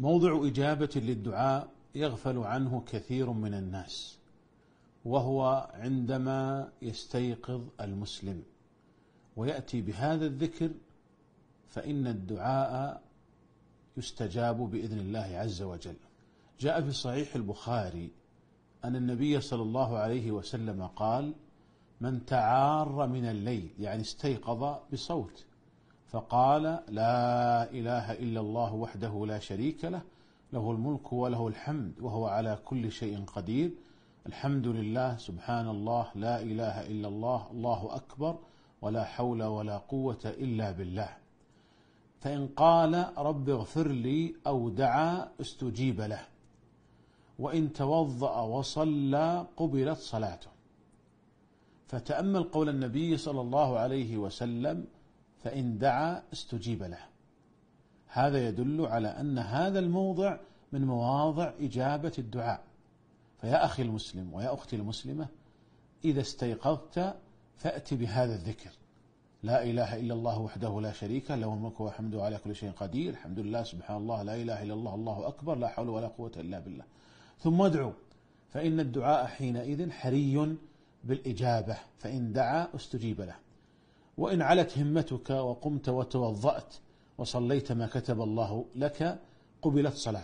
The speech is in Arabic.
موضع إجابة للدعاء يغفل عنه كثير من الناس وهو عندما يستيقظ المسلم ويأتي بهذا الذكر فإن الدعاء يستجاب بإذن الله عز وجل جاء في صحيح البخاري أن النبي صلى الله عليه وسلم قال من تعار من الليل يعني استيقظ بصوت فقال لا إله إلا الله وحده لا شريك له له الملك وله الحمد وهو على كل شيء قدير الحمد لله سبحان الله لا إله إلا الله الله أكبر ولا حول ولا قوة إلا بالله فإن قال رب اغفر لي أو دعا استجيب له وإن توضأ وصلى قبلت صلاته فتأمل قول النبي صلى الله عليه وسلم فإن دعا استجيب له هذا يدل على أن هذا الموضع من مواضع إجابة الدعاء فيا أخي المسلم ويا أختي المسلمة إذا استيقظت فأت بهذا الذكر لا إله إلا الله وحده لا شريك له الملك وحمده على كل شيء قدير الحمد لله سبحان الله لا إله إلا الله الله أكبر لا حول ولا قوة إلا بالله ثم ادعو فإن الدعاء حينئذ حري بالإجابة فإن دعا استجيب له وإن علت همتك وقمت وتوضأت وصليت ما كتب الله لك قبلت صلاتك